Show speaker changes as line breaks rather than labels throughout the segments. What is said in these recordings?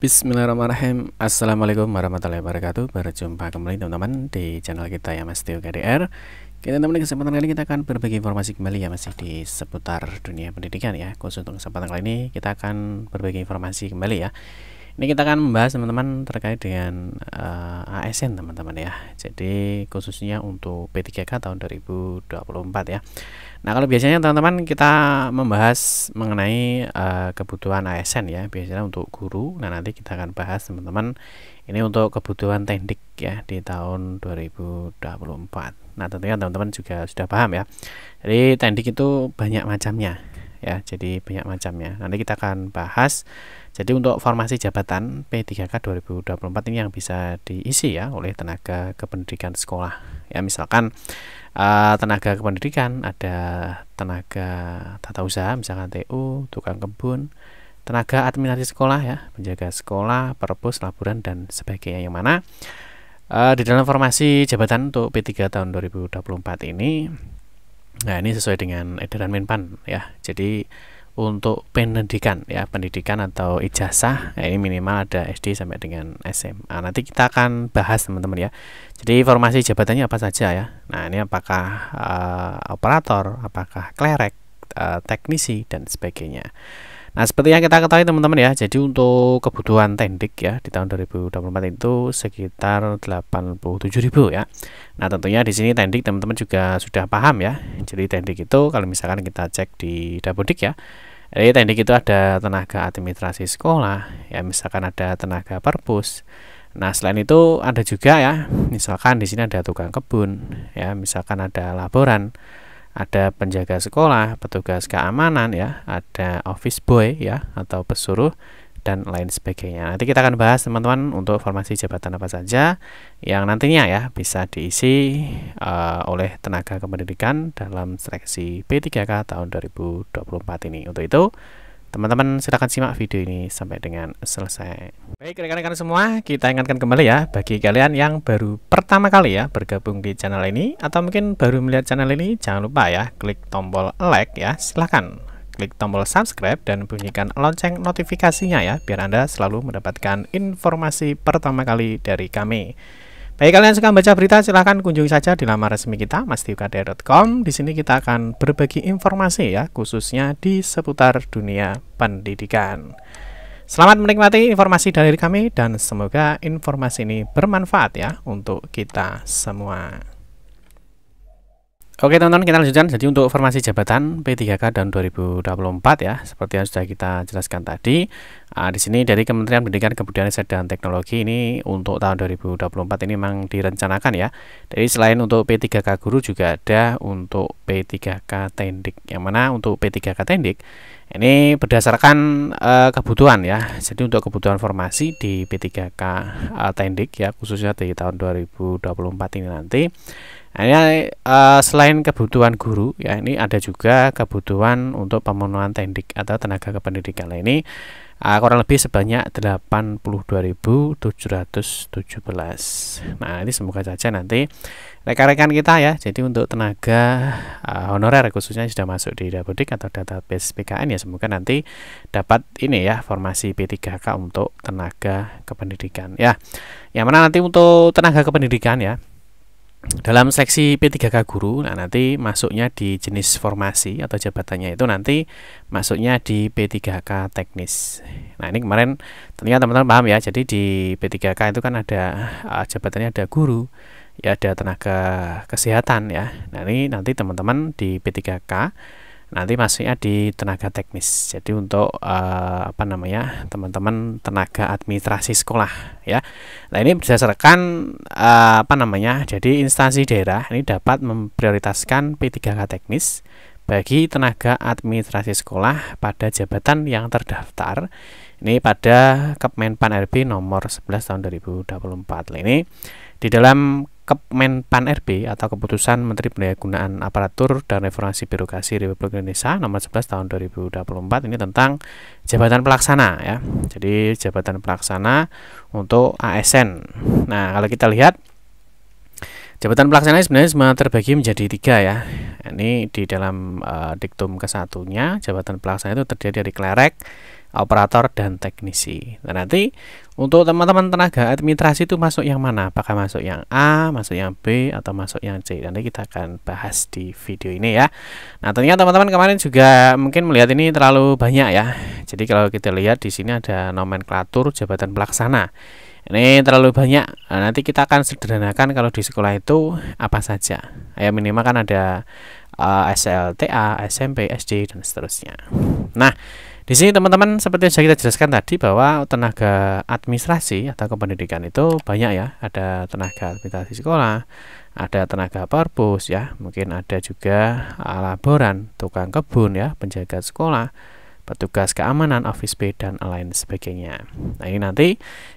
Bismillahirrahmanirrahim Assalamualaikum warahmatullahi wabarakatuh Berjumpa kembali teman-teman di channel kita ya Mas Tio KDR Kita teman-teman di kesempatan kali ini kita akan berbagi informasi kembali ya Masih di seputar dunia pendidikan ya Khusus untuk kesempatan kali ini kita akan berbagi informasi kembali ya ini kita akan membahas teman-teman terkait dengan uh, eh, ASN teman-teman ya. Jadi khususnya untuk P3K tahun 2024 ya. Nah, kalau biasanya teman-teman kita membahas mengenai uh, kebutuhan ASN ya, biasanya untuk guru. Nah, nanti kita akan bahas teman-teman ini untuk kebutuhan teknik ya di tahun 2024. Nah, tentunya teman-teman juga sudah paham ya. Jadi teknik itu banyak macamnya ya. Jadi banyak macamnya. Nanti kita akan bahas jadi untuk formasi jabatan P3K 2024 ini yang bisa diisi ya oleh tenaga kependidikan sekolah. Ya misalkan uh, tenaga kependidikan ada tenaga tata usaha misalkan TU, tukang kebun, tenaga administrasi sekolah ya, penjaga sekolah, perpus, laburan dan sebagainya yang mana uh, di dalam formasi jabatan untuk P3 tahun 2024 ini Nah, ini sesuai dengan edaran Menpan ya. Jadi untuk pendidikan ya pendidikan atau ijazah ya, ini minimal ada SD sampai dengan SMA nanti kita akan bahas teman-teman ya jadi informasi jabatannya apa saja ya nah ini apakah uh, operator apakah klerek uh, teknisi dan sebagainya Nah, seperti yang kita ketahui teman-teman ya, jadi untuk kebutuhan teknik ya di tahun 2024 itu sekitar 87.000 ya. Nah, tentunya di sini teknik teman-teman juga sudah paham ya. Jadi teknik itu kalau misalkan kita cek di Dapodik ya, jadi teknik itu ada tenaga administrasi sekolah, ya misalkan ada tenaga perpus. Nah selain itu ada juga ya, misalkan di sini ada tukang kebun, ya misalkan ada laboran, ada penjaga sekolah, petugas keamanan ya, ada office boy ya atau pesuruh, dan lain sebagainya. Nanti kita akan bahas teman-teman untuk formasi jabatan apa saja yang nantinya ya bisa diisi uh, oleh tenaga kependidikan dalam seleksi P3K tahun 2024 ini. Untuk itu Teman-teman silahkan simak video ini sampai dengan selesai Baik rekan-rekan semua kita ingatkan kembali ya Bagi kalian yang baru pertama kali ya bergabung di channel ini Atau mungkin baru melihat channel ini Jangan lupa ya klik tombol like ya silahkan klik tombol subscribe dan bunyikan lonceng notifikasinya ya, biar Anda selalu mendapatkan informasi pertama kali dari kami. Baik, kalian yang suka baca berita, silahkan kunjungi saja di laman resmi kita, mastiukd.com. Di sini kita akan berbagi informasi ya, khususnya di seputar dunia pendidikan. Selamat menikmati informasi dari kami dan semoga informasi ini bermanfaat ya untuk kita semua. Oke teman-teman kita lanjutkan jadi untuk formasi jabatan P3K tahun 2024 ya seperti yang sudah kita jelaskan tadi nah, di sini dari Kementerian Pendidikan Kebudayaan Riset dan Teknologi ini untuk tahun 2024 ini memang direncanakan ya jadi selain untuk P3K guru juga ada untuk P3K tendik yang mana untuk P3K tendik ini berdasarkan uh, kebutuhan ya jadi untuk kebutuhan formasi di P3K uh, eh, tendik ya khususnya di tahun 2024 ini nanti Nah, ini uh, selain kebutuhan guru, ya ini ada juga kebutuhan untuk pemenuhan tendik atau tenaga kependidikan. Nah, ini uh, kurang lebih sebanyak 82.717. Nah, ini semoga saja nanti rekan-rekan kita ya. Jadi untuk tenaga uh, honorer khususnya sudah masuk di Dapodik atau database PKN ya semoga nanti dapat ini ya formasi P3K untuk tenaga kependidikan ya. Yang mana nanti untuk tenaga kependidikan ya dalam seksi P3K guru, nah nanti masuknya di jenis formasi atau jabatannya itu nanti masuknya di P3K teknis. Nah ini kemarin ternyata teman-teman paham ya, jadi di P3K itu kan ada eh, jabatannya ada guru, ya ada tenaga kesehatan ya. Nah ini nanti teman-teman di P3K nanti masuknya di tenaga teknis jadi untuk uh, apa namanya teman-teman tenaga administrasi sekolah ya nah ini berdasarkan uh, apa namanya jadi instansi daerah ini dapat memprioritaskan P3K teknis bagi tenaga administrasi sekolah pada jabatan yang terdaftar ini pada Kemenpan RB nomor 11 tahun 2024 nah, ini di dalam Pan RB atau Keputusan Menteri Pendayagunaan Aparatur dan Reformasi Birokrasi Republik Indonesia nomor 11 tahun 2024 ini tentang jabatan pelaksana ya. Jadi jabatan pelaksana untuk ASN. Nah, kalau kita lihat Jabatan pelaksana sebenarnya terbagi menjadi tiga ya. Ini di dalam uh, diktum kesatunya, jabatan pelaksana itu terdiri dari klerek, operator dan teknisi. Nah, nanti untuk teman-teman tenaga administrasi itu masuk yang mana? Apakah masuk yang A, masuk yang B, atau masuk yang C? Nanti kita akan bahas di video ini ya. Nah, tentunya teman-teman kemarin juga mungkin melihat ini terlalu banyak ya. Jadi kalau kita lihat di sini ada nomenklatur jabatan pelaksana. Ini terlalu banyak. Nah, nanti kita akan sederhanakan kalau di sekolah itu apa saja. Ya minimal kan ada uh, eh, SLTA, SMP, SD dan seterusnya. Nah, di sini teman-teman seperti yang sudah kita jelaskan tadi bahwa tenaga administrasi atau kependidikan itu banyak ya. Ada tenaga administrasi sekolah, ada tenaga parbus ya, mungkin ada juga laboran, tukang kebun ya, penjaga sekolah, petugas keamanan office B dan lain sebagainya nah ini nanti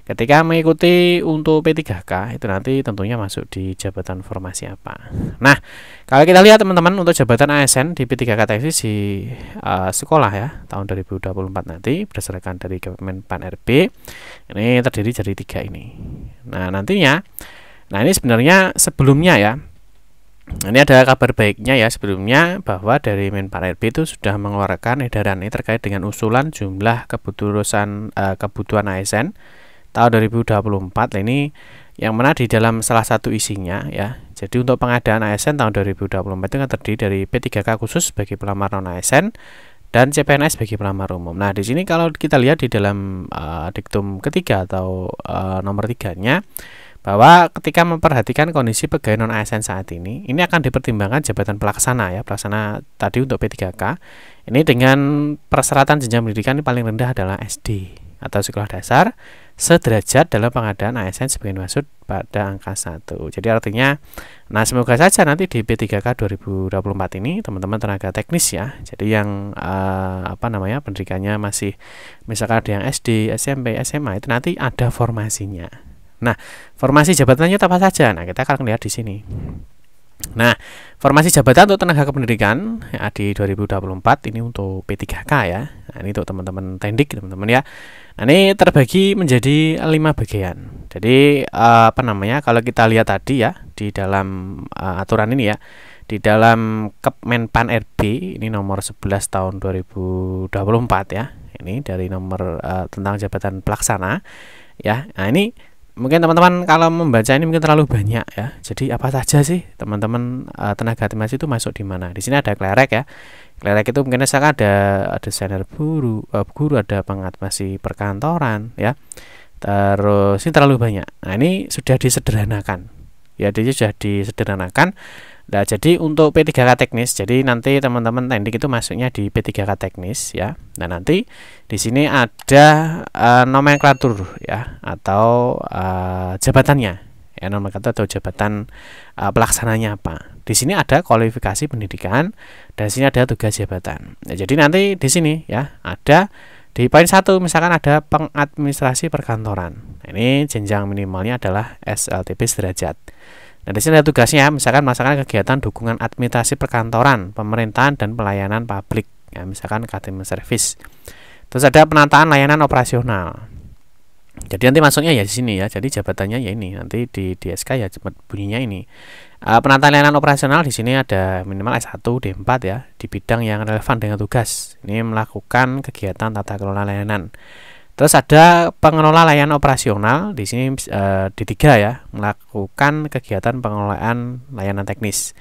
ketika mengikuti untuk P3K itu nanti tentunya masuk di jabatan formasi apa nah kalau kita lihat teman-teman untuk jabatan ASN di P3K tesis di uh, sekolah ya tahun 2024 nanti berdasarkan dari Kemenpan RB ini terdiri dari tiga ini nah nantinya Nah ini sebenarnya sebelumnya ya ini ada kabar baiknya ya sebelumnya bahwa dari Menpar RB itu sudah mengeluarkan edaran ini terkait dengan usulan jumlah kebutuhan eh, kebutuhan ASN tahun 2024 nah, ini yang mana di dalam salah satu isinya ya. Jadi untuk pengadaan ASN tahun 2024 itu kan terdiri dari P3K khusus bagi pelamar non ASN dan CPNS bagi pelamar umum. Nah, di sini kalau kita lihat di dalam uh, diktum ketiga atau uh, nomor tiganya bahwa ketika memperhatikan kondisi pegawai non ASN saat ini, ini akan dipertimbangkan jabatan pelaksana ya, pelaksana tadi untuk P3K. Ini dengan persyaratan jenjang pendidikan yang paling rendah adalah SD atau sekolah dasar sederajat dalam pengadaan ASN sebagai maksud pada angka 1. Jadi artinya nah semoga saja nanti di P3K 2024 ini teman-teman tenaga teknis ya. Jadi yang eh, apa namanya pendidikannya masih misalkan ada yang SD, SMP, SMA itu nanti ada formasinya Nah, formasi jabatannya apa saja? Nah, kita akan lihat di sini. Nah, formasi jabatan untuk tenaga kependidikan ya, di 2024 ini untuk P3K ya. Nah, ini untuk teman-teman tendik teman-teman ya. Nah, ini terbagi menjadi lima bagian. Jadi uh, apa namanya? Kalau kita lihat tadi ya di dalam uh, aturan ini ya di dalam Kemenpan RB ini nomor 11 tahun 2024 ya. Ini dari nomor uh, tentang jabatan pelaksana ya. Nah, ini mungkin teman-teman kalau membaca ini mungkin terlalu banyak ya. Jadi apa saja sih teman-teman uh, tenaga timasi itu masuk di mana? Di sini ada klerek ya. Klerek itu mungkin saya ada ada desainer guru, uh, guru ada masih perkantoran ya. Terus ini terlalu banyak. Nah, ini sudah disederhanakan. Ya, jadi sudah disederhanakan Nah, jadi untuk P3K teknis, jadi nanti teman-teman teknik itu masuknya di P3K teknis ya. Nah, nanti di sini ada uh, nomenklatur ya atau uh, jabatannya. Ya, nomenklatur atau jabatan uh, pelaksananya apa. Di sini ada kualifikasi pendidikan dan di sini ada tugas jabatan. Nah, jadi nanti di sini ya ada di poin satu misalkan ada pengadministrasi perkantoran. Nah, ini jenjang minimalnya adalah SLTP sederajat. Nah, di sini ada tugasnya, misalkan masakan kegiatan dukungan administrasi perkantoran, pemerintahan, dan pelayanan publik, ya, misalkan customer service. Terus ada penataan layanan operasional. Jadi nanti masuknya ya di sini ya. Jadi jabatannya ya ini. Nanti di DSK ya bunyinya ini. Uh, penataan layanan operasional di sini ada minimal S1 D4 ya di bidang yang relevan dengan tugas. Ini melakukan kegiatan tata kelola layanan. Terus ada pengelola layanan operasional di sini e, di tiga ya melakukan kegiatan pengelolaan layanan teknis.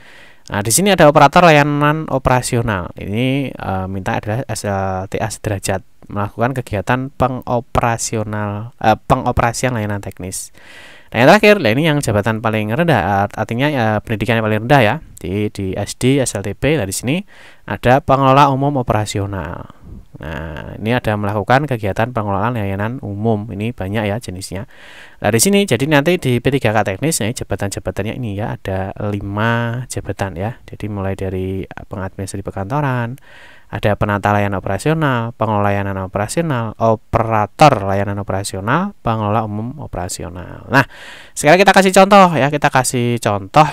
Nah di sini ada operator layanan operasional ini e, minta adalah SLTA sederajat melakukan kegiatan pengoperasional e, eh, pengoperasian layanan teknis. Dan yang terakhir, lah ini yang jabatan paling rendah, artinya ya, pendidikan yang paling rendah ya di, di SD, SLTP. Dari sini ada pengelola umum operasional. Nah ini ada melakukan kegiatan pengelolaan layanan umum. Ini banyak ya jenisnya. Nah di sini jadi nanti di P3K teknis ya jabatan-jabatannya ini ya ada lima jabatan ya. Jadi mulai dari pengadministrasi perkantoran, ada penata layanan operasional, pengelola layanan operasional, operator layanan operasional, pengelola umum operasional. Nah, sekarang kita kasih contoh ya, kita kasih contoh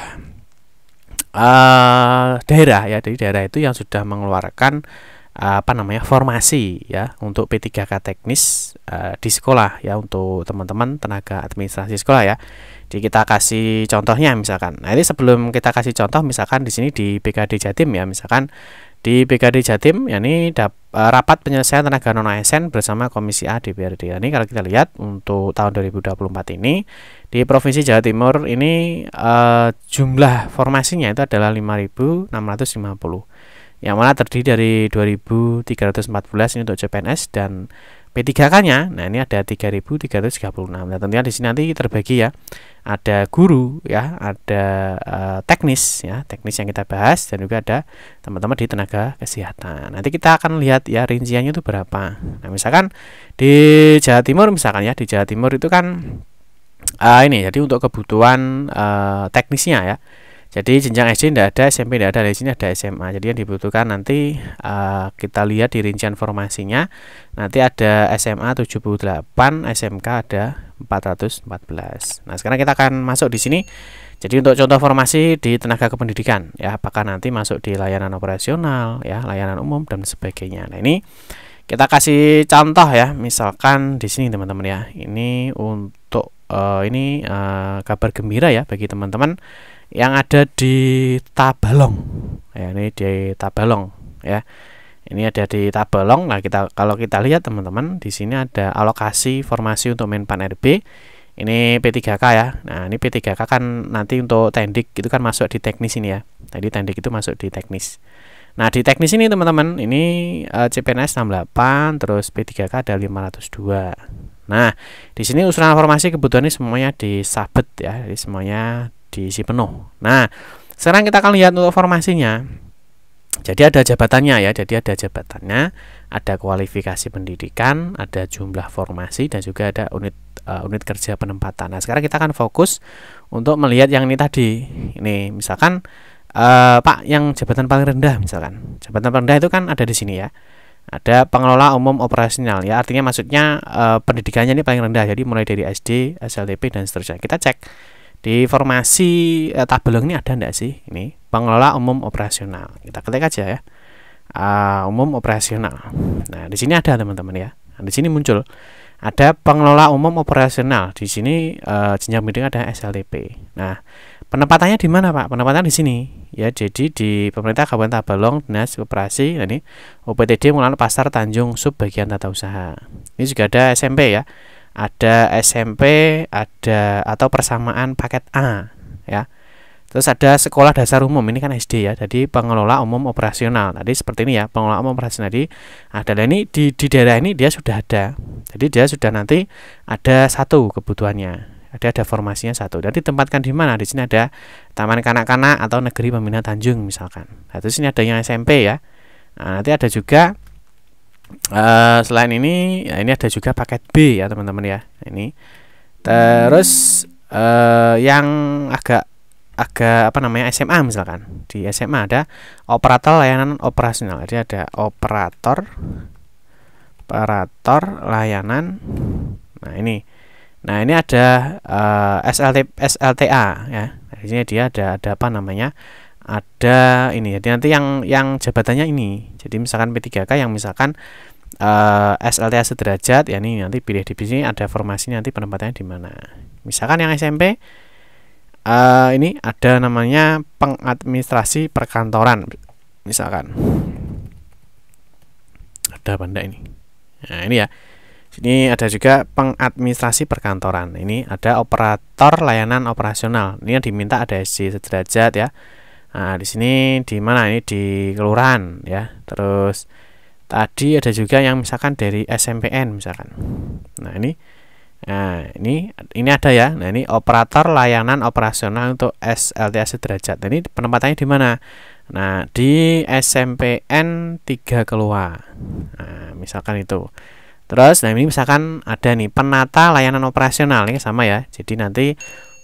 uh, daerah ya. Jadi daerah itu yang sudah mengeluarkan uh, apa namanya formasi ya untuk P3K teknis uh, di sekolah ya untuk teman-teman tenaga administrasi sekolah ya. Jadi kita kasih contohnya misalkan. Nah, ini sebelum kita kasih contoh misalkan di sini di PKD Jatim ya misalkan di PKD Jatim yakni eh, rapat penyelesaian tenaga non ASN bersama Komisi A DPRD. Ini kalau kita lihat untuk tahun 2024 ini di Provinsi Jawa Timur ini uh, jumlah formasinya itu adalah 5.650 yang mana terdiri dari 2.314 ini untuk CPNS dan P3K-nya, nah ini ada 3.336. Nah tentunya di sini nanti terbagi ya, ada guru ya, ada uh, teknis ya, teknis yang kita bahas dan juga ada teman-teman di tenaga kesehatan. Nanti kita akan lihat ya rinciannya itu berapa. Nah misalkan di Jawa Timur misalkan ya di Jawa Timur itu kan uh, ini jadi untuk kebutuhan uh, teknisnya ya jadi jenjang SD tidak ada, SMP tidak ada, di sini ada SMA. Jadi yang dibutuhkan nanti uh, kita lihat di rincian formasinya. Nanti ada SMA 78, SMK ada 414. Nah, sekarang kita akan masuk di sini. Jadi untuk contoh formasi di tenaga kependidikan ya, apakah nanti masuk di layanan operasional ya, layanan umum dan sebagainya. Nah, ini kita kasih contoh ya, misalkan di sini teman-teman ya. Ini untuk uh, ini uh, kabar gembira ya bagi teman-teman yang ada di Tabalong. Ya, ini di Tabalong ya. Ini ada di Tabalong. Nah, kita kalau kita lihat teman-teman, di sini ada alokasi formasi untuk Menpan RB. Ini P3K ya. Nah, ini P3K kan nanti untuk tendik itu kan masuk di teknis ini ya. Tadi tendik itu masuk di teknis. Nah, di teknis ini teman-teman, ini uh, CPNS 68 terus P3K ada 502. Nah, di sini usulan formasi kebutuhan ini semuanya disabet ya, jadi semuanya diisi penuh. Nah, sekarang kita akan lihat untuk formasinya. Jadi ada jabatannya ya, jadi ada jabatannya, ada kualifikasi pendidikan, ada jumlah formasi dan juga ada unit uh, unit kerja penempatan. Nah, sekarang kita akan fokus untuk melihat yang ini tadi. Ini misalkan uh, Pak yang jabatan paling rendah misalkan. Jabatan paling rendah itu kan ada di sini ya ada pengelola umum operasional ya artinya maksudnya e, pendidikannya ini paling rendah jadi mulai dari SD SLTP dan seterusnya kita cek di formasi e, eh, tabel ini ada enggak sih ini pengelola umum operasional kita ketik aja ya e, umum operasional nah di sini ada teman-teman ya nah, di sini muncul ada pengelola umum operasional di sini e, jenjang pendidikan ada SLTP nah Penempatannya di mana Pak? Penempatan di sini. Ya, jadi di pemerintah Kabupaten Tabalong Dinas Koperasi nah ini UPTD Mulan Pasar Tanjung Sub bagian tata usaha. Ini juga ada SMP ya. Ada SMP, ada atau persamaan paket A ya. Terus ada sekolah dasar umum ini kan SD ya. Jadi pengelola umum operasional. Tadi seperti ini ya, pengelola umum operasional tadi adalah ah, ini di di daerah ini dia sudah ada. Jadi dia sudah nanti ada satu kebutuhannya ada ada formasinya satu. Dan tempatkan di mana? Di sini ada taman kanak-kanak atau negeri pembina Tanjung misalkan. Nah, di sini ada yang SMP ya. Nah, nanti ada juga uh, selain ini, ya ini ada juga paket B ya teman-teman ya. Ini terus uh, yang agak agak apa namanya SMA misalkan di SMA ada operator layanan operasional jadi ada operator operator layanan nah ini Nah, ini ada uh, eh, SLT, SLTA ya. Nah, ini dia ada ada apa namanya? Ada ini. Jadi nanti yang yang jabatannya ini. Jadi misalkan P3K yang misalkan uh, eh, SLTA sederajat ya ini nanti pilih di sini ada formasi nanti penempatannya di mana. Misalkan yang SMP uh, eh, ini ada namanya pengadministrasi perkantoran misalkan. Ada benda ini. Nah, ini ya. Ini ada juga pengadministrasi perkantoran. Ini ada operator layanan operasional. Ini yang diminta ada SC sederajat ya. Nah, di sini di mana ini di kelurahan ya. Terus tadi ada juga yang misalkan dari SMPN misalkan. Nah, ini Nah, ini ini ada ya. Nah, ini operator layanan operasional untuk SLTS sederajat. Nah, ini penempatannya di mana? Nah, di SMPN 3 Keluar. Nah, misalkan itu. Terus nah ini misalkan ada nih penata layanan operasional nih sama ya. Jadi nanti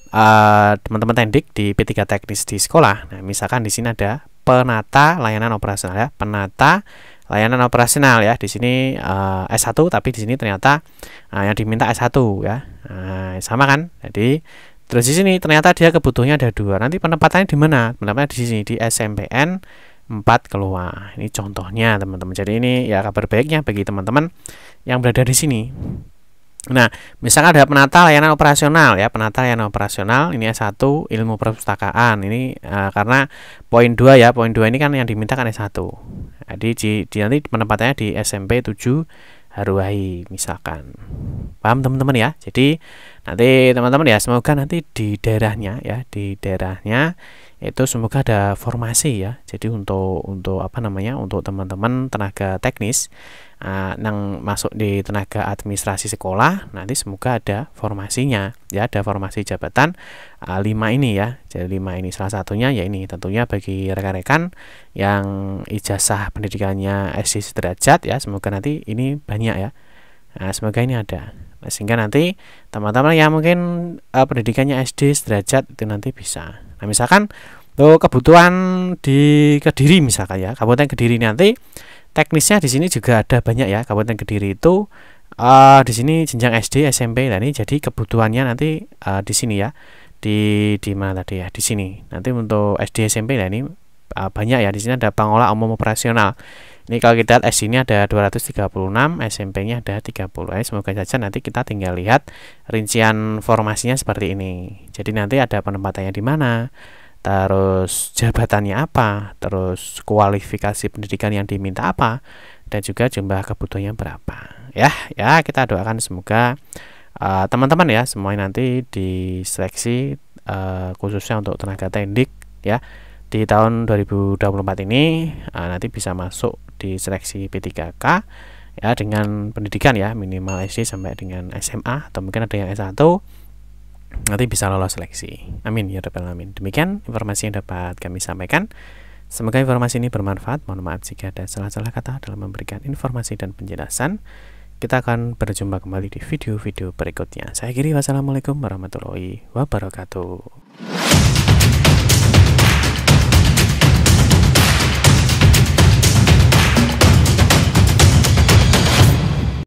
eh, teman-teman uh, tendik di P3 teknis di sekolah. Nah, misalkan di sini ada penata layanan operasional ya, penata layanan operasional ya. Di sini uh, eh, S1 tapi di sini ternyata uh, yang diminta S1 ya. Nah, sama kan? Jadi terus di sini ternyata dia kebutuhannya ada dua. Nanti penempatannya di mana? Penempatannya di sini di SMPN 4 keluar. Ini contohnya teman-teman. Jadi ini ya kabar baiknya bagi teman-teman yang berada di sini. Nah, misalkan ada penata layanan operasional ya, penata layanan operasional ini S1 ilmu perpustakaan. Ini uh, karena poin 2 ya, poin 2 ini kan yang diminta kan S1. Jadi di, di nanti penempatannya di SMP 7 Haruai misalkan. Paham teman-teman ya? Jadi nanti teman-teman ya semoga nanti di daerahnya ya, di daerahnya itu semoga ada formasi ya jadi untuk untuk apa namanya untuk teman-teman tenaga teknis uh, eh, yang masuk di tenaga administrasi sekolah nanti semoga ada formasinya ya ada formasi jabatan uh, lima ini ya jadi lima ini salah satunya ya ini tentunya bagi rekan-rekan yang ijazah pendidikannya SD derajat ya semoga nanti ini banyak ya nah, semoga ini ada nah, sehingga nanti teman-teman yang mungkin uh, pendidikannya SD sederajat itu nanti bisa nah misalkan tuh kebutuhan di Kediri misalkan ya Kabupaten Kediri nanti teknisnya di sini juga ada banyak ya Kabupaten Kediri itu uh, di sini jenjang SD SMP dan nah, ini jadi kebutuhannya nanti uh, di sini ya di di mana tadi ya di sini nanti untuk SD SMP dan nah, ini uh, banyak ya di sini ada pengolah umum operasional ini kalau kita lihat S ini ada 236 SMP nya ada 30 eh, semoga saja nanti kita tinggal lihat rincian formasinya seperti ini jadi nanti ada penempatannya di mana terus jabatannya apa terus kualifikasi pendidikan yang diminta apa dan juga jumlah kebutuhannya berapa ya ya kita doakan semoga eh, teman-teman uh, ya semuanya nanti diseleksi uh, khususnya untuk tenaga teknik ya di tahun 2024 ini uh, nanti bisa masuk di seleksi P3K ya dengan pendidikan ya minimal SD sampai dengan SMA atau mungkin ada yang S1 nanti bisa lolos seleksi. Amin ya rabbal alamin. Demikian informasi yang dapat kami sampaikan. Semoga informasi ini bermanfaat. Mohon maaf jika ada salah-salah kata dalam memberikan informasi dan penjelasan. Kita akan berjumpa kembali di video-video berikutnya. Saya kiri. wassalamualaikum warahmatullahi wabarakatuh.